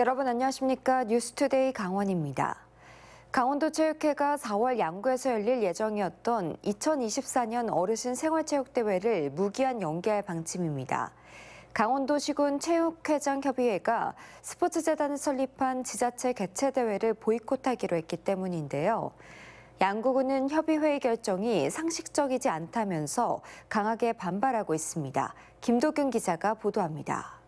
여러분 안녕하십니까? 뉴스투데이 강원입니다. 강원도체육회가 4월 양구에서 열릴 예정이었던 2024년 어르신 생활체육대회를 무기한 연기할 방침입니다. 강원도시군 체육회장협의회가 스포츠재단을 설립한 지자체 개최대회를 보이콧하기로 했기 때문인데요. 양구군은 협의회의 결정이 상식적이지 않다면서 강하게 반발하고 있습니다. 김도균 기자가 보도합니다.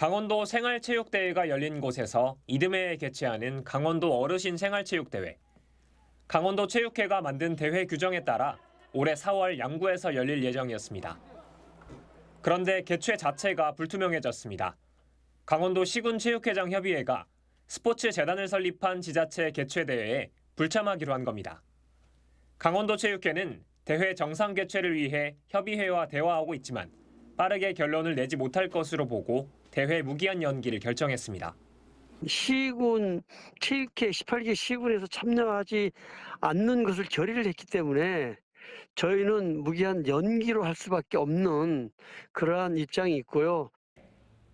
강원도 생활체육대회가 열린 곳에서 이듬해 에 개최하는 강원도 어르신 생활체육대회. 강원도 체육회가 만든 대회 규정에 따라 올해 4월 양구에서 열릴 예정이었습니다. 그런데 개최 자체가 불투명해졌습니다. 강원도 시군체육회장 협의회가 스포츠 재단을 설립한 지자체 개최 대회에 불참하기로 한 겁니다. 강원도 체육회는 대회 정상 개최를 위해 협의회와 대화하고 있지만 빠르게 결론을 내지 못할 것으로 보고 대회 무기한 연기를 결정했습니다. 시군 체육 18개 시군에서 참여하지 않는 것을 결의를 했기 때문에 저희는 무기한 연기로 할 수밖에 없는 그러한 입장이 있고요.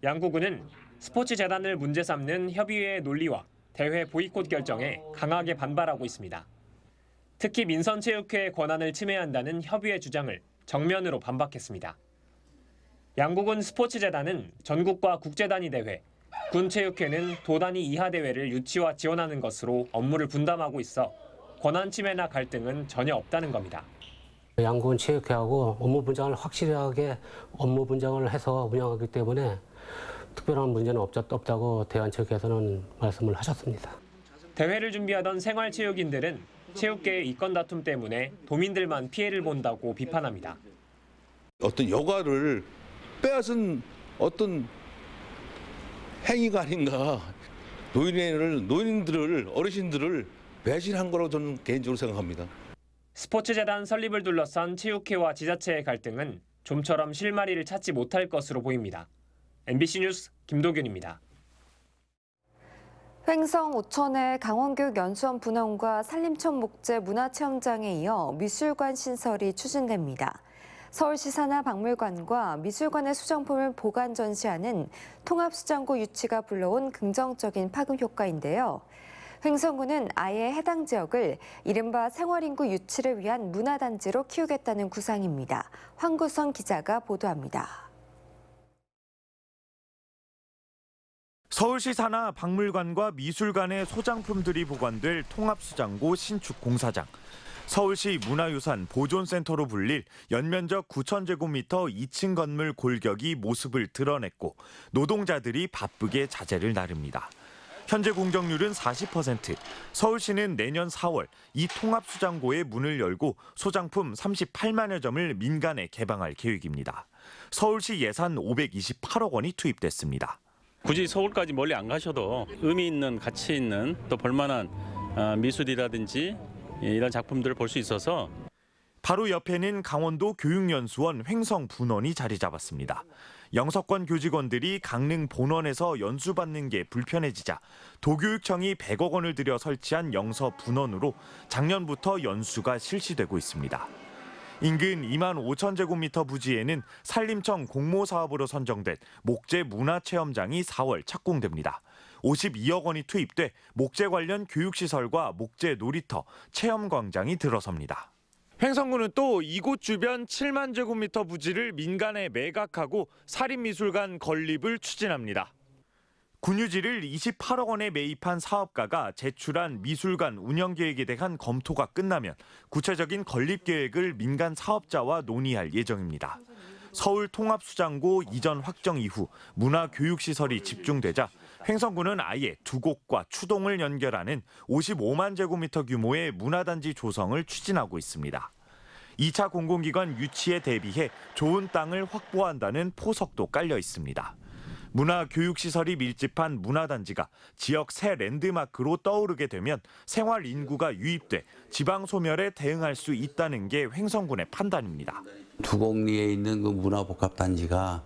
양구군은 스포츠 재단을 문제 삼는 협의회의 논리와 대회 보이콧 결정에 강하게 반발하고 있습니다. 특히 민선체육회의 권한을 침해한다는 협의회 주장을 정면으로 반박했습니다. 양국은 스포츠재단은 전국과 국제단위 대회, 군체육회는 도단위 이하 대회를 유치와 지원하는 것으로 업무를 분담하고 있어 권한 침해나 갈등은 전혀 없다는 겁니다. 양국은 체육회하고 업무 분장을 확실하게 업무 분장을 해서 운영하기 때문에 특별한 문제는 없다고 대한체육회에서는 말씀을 하셨습니다. 대회를 준비하던 생활체육인들은 체육계의 이권 다툼 때문에 도민들만 피해를 본다고 비판합니다. 어떤 여가를 빼앗은 어떤 행위가 아닌가 노인을 노인들을 어르신들을 배신한 거라고 저는 개인적으로 생각합니다. 스포츠재단 설립을 둘러싼 체육회와 지자체의 갈등은 좀처럼 실마리를 찾지 못할 것으로 보입니다. MBC 뉴스 김도균입니다. 횡성 오천의 강원교육 연수원 분원과 산림천 목재 문화체험장에 이어 미술관 신설이 추진됩니다. 서울시 산하박물관과 미술관의 수정품을 보관 전시하는 통합수장고 유치가 불러온 긍정적인 파급 효과인데요. 횡성군은 아예 해당 지역을 이른바 생활인구 유치를 위한 문화단지로 키우겠다는 구상입니다. 황구성 기자가 보도합니다. 서울시 산하 박물관과 미술관의 소장품들이 보관될 통합수장고 신축 공사장. 서울시 문화유산 보존센터로 불릴 연면적 9천제곱미터 2층 건물 골격이 모습을 드러냈고 노동자들이 바쁘게 자재를 나릅니다. 현재 공정률은 40%. 서울시는 내년 4월 이 통합수장고의 문을 열고 소장품 38만여 점을 민간에 개방할 계획입니다. 서울시 예산 528억 원이 투입됐습니다. 굳이 서울까지 멀리 안 가셔도 의미 있는 가치 있는 또 볼만한 아, 미술이라든지 예, 이런 작품들을 볼 수 있어서 바로 옆에는 강원도 교육연수원 횡성 분원이 자리 잡았습니다. 영석권 교직원들이 강릉 본원에서 연수받는 게 불편해지자 도교육청이 100억 원을 들여 설치한 영서 분원으로 작년부터 연수가 실시되고 있습니다. 인근 2만 5천 제곱미터 부지에는 산림청 공모사업으로 선정된 목재 문화체험장이 4월 착공됩니다. 52억 원이 투입돼 목재 관련 교육시설과 목재 놀이터, 체험광장이 들어섭니다. 횡성군은또 이곳 주변 7만 제곱미터 부지를 민간에 매각하고 사립미술관 건립을 추진합니다. 군유지를 28억 원에 매입한 사업가가 제출한 미술관 운영 계획에 대한 검토가 끝나면 구체적인 건립 계획을 민간 사업자와 논의할 예정입니다. 서울 통합수장고 이전 확정 이후 문화교육시설이 집중되자 횡성군은 아예 두 곳과 추동을 연결하는 55만 제곱미터 규모의 문화단지 조성을 추진하고 있습니다. 2차 공공기관 유치에 대비해 좋은 땅을 확보한다는 포석도 깔려 있습니다. 문화 교육 시설이 밀집한 문화단지가 지역 새 랜드마크로 떠오르게 되면 생활 인구가 유입돼 지방 소멸에 대응할 수 있다는 게 횡성군의 판단입니다. 두곡리에 있는 그 문화복합단지가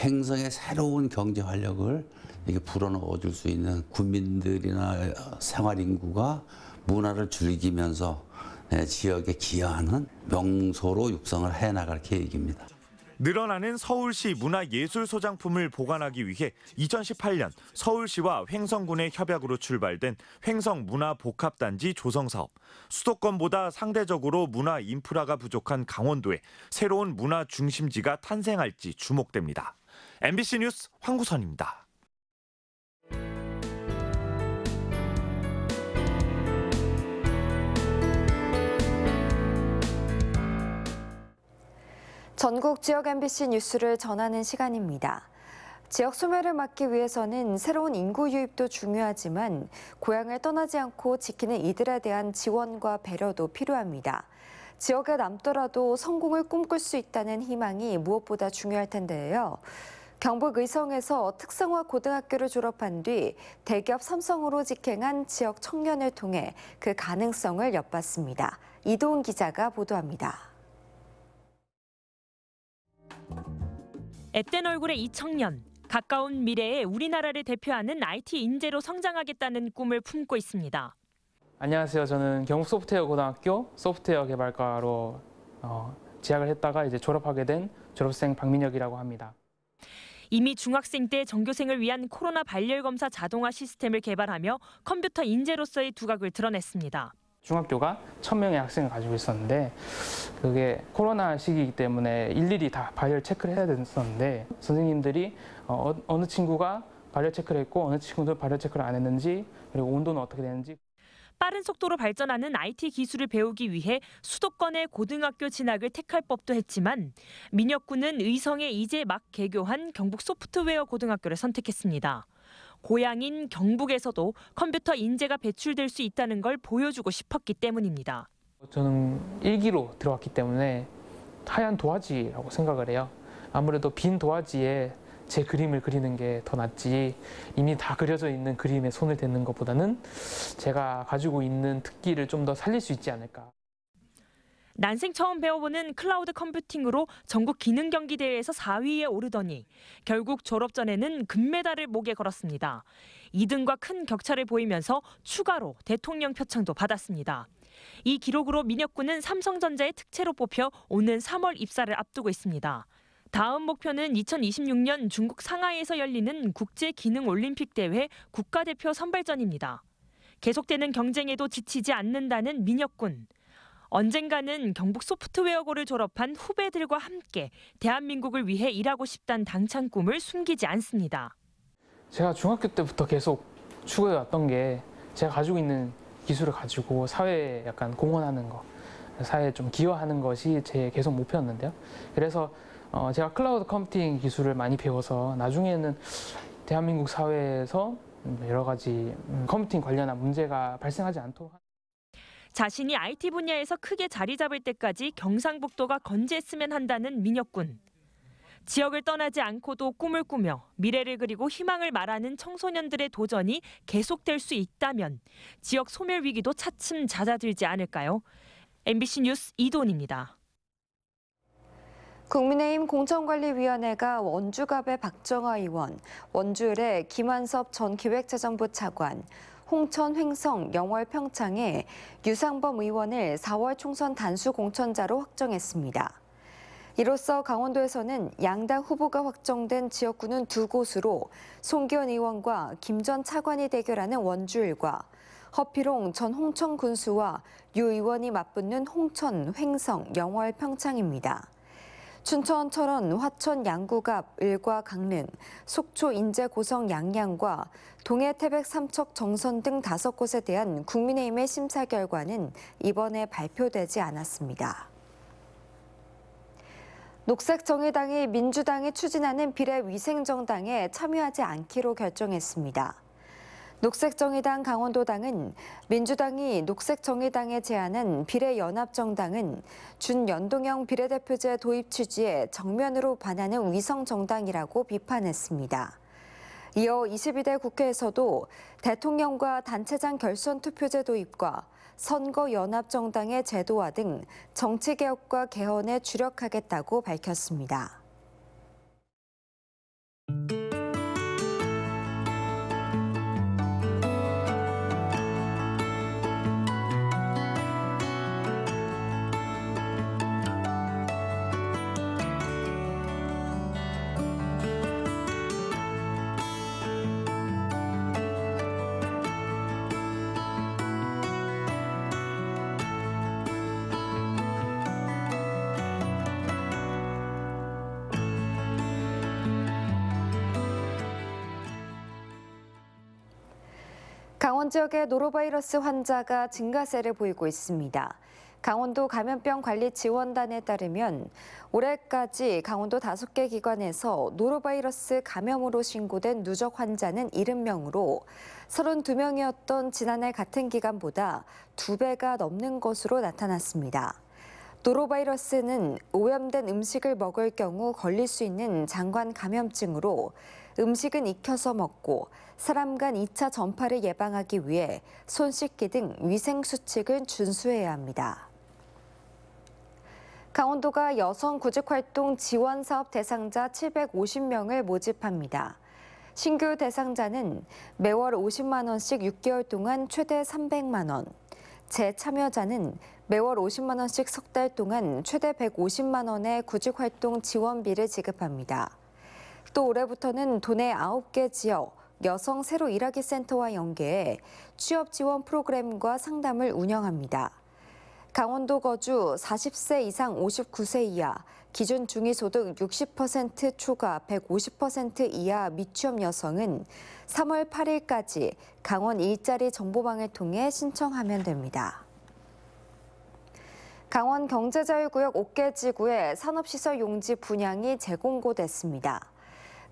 행성의 새로운 경제 활력을 이게 불어넣어 줄 수 있는 국민들이나 어, 생활 인구가 문화를 즐기면서 네, 지역에 기여하는 명소로 육성을 해 나갈 계획입니다. 늘어나는 서울시 문화예술 소장품을 보관하기 위해 2018년 서울시와 횡성군의 협약으로 출발된 횡성 문화 복합단지 조성 사업. 수도권보다 상대적으로 문화 인프라가 부족한 강원도에 새로운 문화 중심지가 탄생할지 주목됩니다. MBC 뉴스 황구선입니다. 전국 지역 MBC 뉴스를 전하는 시간입니다. 지역 소멸을 막기 위해서는 새로운 인구 유입도 중요하지만 고향을 떠나지 않고 지키는 이들에 대한 지원과 배려도 필요합니다. 지역에 남더라도 성공을 꿈꿀 수 있다는 희망이 무엇보다 중요할 텐데요. 경북 의성에서 특성화 고등학교를 졸업한 뒤 대기업 삼성으로 직행한 지역 청년을 통해 그 가능성을 엿봤습니다. 이동훈 기자가 보도합니다. 앳된 얼굴의 이 청년, 가까운 미래에 우리나라를 대표하는 IT 인재로 성장하겠다는 꿈을 품고 있습니다. 안녕하세요. 저는 경북 소프트웨어 고등학교 소프트웨어 개발과로 어, 재학을 했다가 이제 졸업하게 된 졸업생 박민혁이라고 합니다. 이미 중학생 때 전교생을 위한 코로나 발열 검사 자동화 시스템을 개발하며 컴퓨터 인재로서의 두각을 드러냈습니다. 중학교가 1000명의 학생을 가지고 있었는데 그게 코로나 시기이기 때문에 일일이 다 발열 체크를 해야 됐었는데 선생님들이 어, 어느 친구가 발열 체크를 했고 어느 친구도 발열 체크를 안 했는지 그리고 온도는 어떻게 되는지 빠른 속도로 발전하는 IT 기술을 배우기 위해 수도권의 고등학교 진학을 택할 법도 했지만 민혁군은 의성에 이제 막 개교한 경북 소프트웨어 고등학교를 선택했습니다. 고향인 경북에서도 컴퓨터 인재가 배출될 수 있다는 걸 보여주고 싶었기 때문입니다. 저는 일기로 들어왔기 때문에 하얀 도화지라고 생각을 해요. 아무래도 빈 도화지에 제 그림을 그리는 게 더 낫지 이미 다 그려져 있는 그림에 손을 대는 것보다는 제가 가지고 있는 특기를 좀 더 살릴 수 있지 않을까. 난생 처음 배워보는 클라우드 컴퓨팅으로 전국 기능 경기 대회에서 4위에 오르더니 결국 졸업 전에는 금메달을 목에 걸었습니다. 2등과 큰 격차를 보이면서 추가로 대통령 표창도 받았습니다. 이 기록으로 민혁군은 삼성전자의 특채로 뽑혀 오는 3월 입사를 앞두고 있습니다. 다음 목표는 2026년 중국 상하이에서 열리는 국제 기능 올림픽 대회 국가대표 선발전입니다. 계속되는 경쟁에도 지치지 않는다는 민혁군. 언젠가는 경북 소프트웨어고를 졸업한 후배들과 함께 대한민국을 위해 일하고 싶단 당찬 꿈을 숨기지 않습니다. 제가 중학교 때부터 계속 추구해 왔던 게 제가 가지고 있는 기술을 가지고 사회에 약간 공헌하는 거, 사회에 좀 기여하는 것이 제 계속 목표였는데요. 그래서 어, 제가 클라우드 컴퓨팅 기술을 많이 배워서 나중에는 대한민국 사회에서 음, 여러 가지 음, 컴퓨팅 관련한 문제가 발생하지 않도록 자신이 IT 분야에서 크게 자리 잡을 때까지 경상북도가 건재했으면 한다는 민혁군. 지역을 떠나지 않고도 꿈을 꾸며 미래를 그리고 희망을 말하는 청소년들의 도전이 계속될 수 있다면 지역 소멸 위기도 차츰 잦아들지 않을까요? MBC 뉴스 이돈입니다. 국민의힘 공천관리위원회가 원주갑의 박정화 의원, 원주의 김한섭 전 기획재정부 차관, 홍천 횡성 영월 평창의 유상범 의원을 4월 총선 단수 공천자로 확정했습니다. 이로써 강원도에서는 양당 후보가 확정된 지역구는 두 곳으로 송기현 의원과 김 전 차관이 대결하는 원주일과 허피롱 전 홍천 군수와 유 의원이 맞붙는 홍천, 횡성, 영월, 평창입니다. 춘천, 철원, 화천, 양구갑, 을과 강릉, 속초, 인제, 고성, 양양과 동해, 태백, 삼척, 정선 등 다섯 곳에 대한 국민의힘의 심사 결과는 이번에 발표되지 않았습니다. 녹색정의당이 민주당이 추진하는 비례위생정당에 참여하지 않기로 결정했습니다. 녹색정의당 강원도당은 민주당이 녹색정의당에 제안한 비례연합정당은 준연동형 비례대표제 도입 취지에 정면으로 반하는 위성정당이라고 비판했습니다. 이어 22대 국회에서도 대통령과 단체장 결선 투표제 도입과 선거연합정당의 제도화 등 정치개혁과 개헌에 주력하겠다고 밝혔습니다. 강원 지역의 노로바이러스 환자가 증가세를 보이고 있습니다. 강원도 감염병관리지원단에 따르면 올해까지 강원도 다섯 개 기관에서 노로바이러스 감염으로 신고된 누적 환자는 70명으로 32명이었던 지난해 같은 기간보다 두배가 넘는 것으로 나타났습니다. 노로바이러스는 오염된 음식을 먹을 경우 걸릴 수 있는 장관 감염증으로 음식은 익혀서 먹고 사람 간 2차 전파를 예방하기 위해 손 씻기 등 위생 수칙은 준수해야 합니다. 강원도가 여성 구직활동 지원 사업 대상자 750명을 모집합니다. 신규 대상자는 매월 50만 원씩 6개월 동안 최대 300만 원, 재참여자는 매월 50만 원씩 석 달 동안 최대 150만 원의 구직활동 지원비를 지급합니다. 또 올해부터는 도내 9개 지역 여성 새로 일하기 센터와 연계해 취업 지원 프로그램과 상담을 운영합니다. 강원도 거주 40세 이상 59세 이하, 기준 중위소득 60% 초과 150% 이하 미취업 여성은 3월 8일까지 강원 일자리 정보망을 통해 신청하면 됩니다. 강원 경제자유구역 5개 지구에 산업시설 용지 분양이 재공고됐습니다.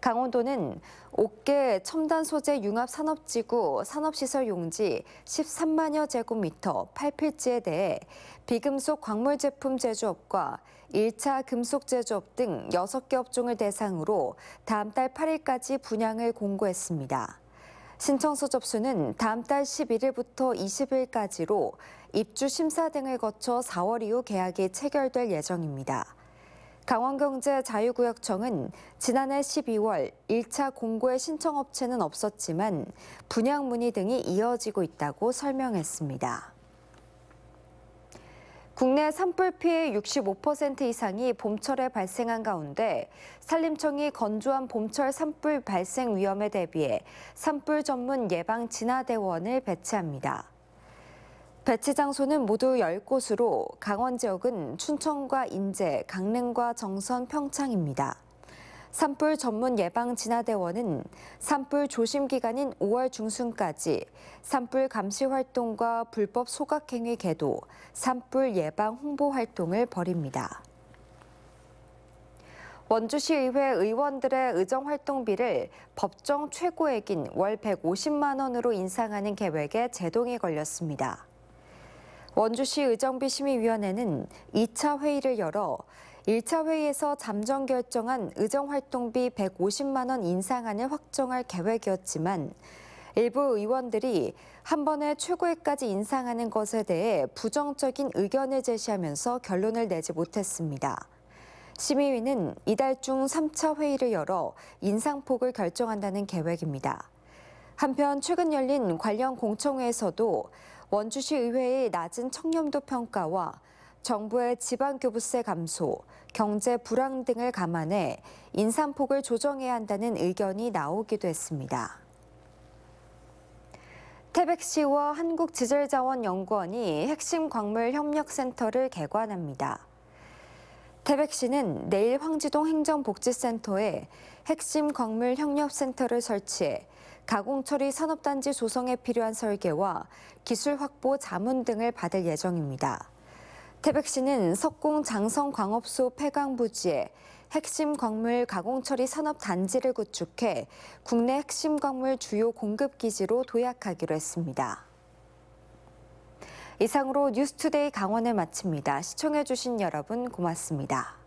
강원도는 옥계 첨단 소재 융합 산업지구 산업시설 용지 13만여 제곱미터 8필지에 대해 비금속 광물 제품 제조업과 1차 금속 제조업 등 6개 업종을 대상으로 다음 달 8일까지 분양을 공고했습니다. 신청서 접수는 다음 달 11일부터 20일까지로 입주 심사 등을 거쳐 4월 이후 계약이 체결될 예정입니다. 강원경제자유구역청은 지난해 12월 1차 공고의 신청업체는 없었지만 분양 문의 등이 이어지고 있다고 설명했습니다. 국내 산불 피해 65% 이상이 봄철에 발생한 가운데 산림청이 건조한 봄철 산불 발생 위험에 대비해 산불 전문 예방 진화대원을 배치합니다. 배치 장소는 모두 10곳으로 강원 지역은 춘천과 인제, 강릉과 정선, 평창입니다. 산불 전문 예방 진화대원은 산불 조심 기간인 5월 중순까지 산불 감시 활동과 불법 소각행위 개도, 산불 예방 홍보 활동을 벌입니다. 원주시의회 의원들의 의정활동비를 법정 최고액인 월 150만 원으로 인상하는 계획에 제동이 걸렸습니다. 원주시 의정비 심의위원회는 2차 회의를 열어 1차 회의에서 잠정 결정한 의정활동비 150만 원 인상안을 확정할 계획이었지만 일부 의원들이 한 번에 최고액까지 인상하는 것에 대해 부정적인 의견을 제시하면서 결론을 내지 못했습니다. 심의위는 이달 중 3차 회의를 열어 인상폭을 결정한다는 계획입니다. 한편 최근 열린 관련 공청회에서도 원주시 의회의 낮은 청렴도 평가와 정부의 지방교부세 감소, 경제 불황 등을 감안해 인산폭을 조정해야 한다는 의견이 나오기도 했습니다. 태백시와 한국지질자원연구원이 핵심 광물 협력센터를 개관합니다. 태백 시는 내일 황지동 행정복지센터에 핵심 광물 협력센터를 설치해 가공 처리 산업단지 조성에 필요한 설계와 기술 확보 자문 등을 받을 예정입니다. 태백 시는 석공 장성 광업소 폐광 부지에 핵심 광물 가공 처리 산업 단지를 구축해 국내 핵심 광물 주요 공급 기지로 도약하기로 했습니다. 이상으로 뉴스투데이 강원을 마칩니다. 시청해주신 여러분 고맙습니다.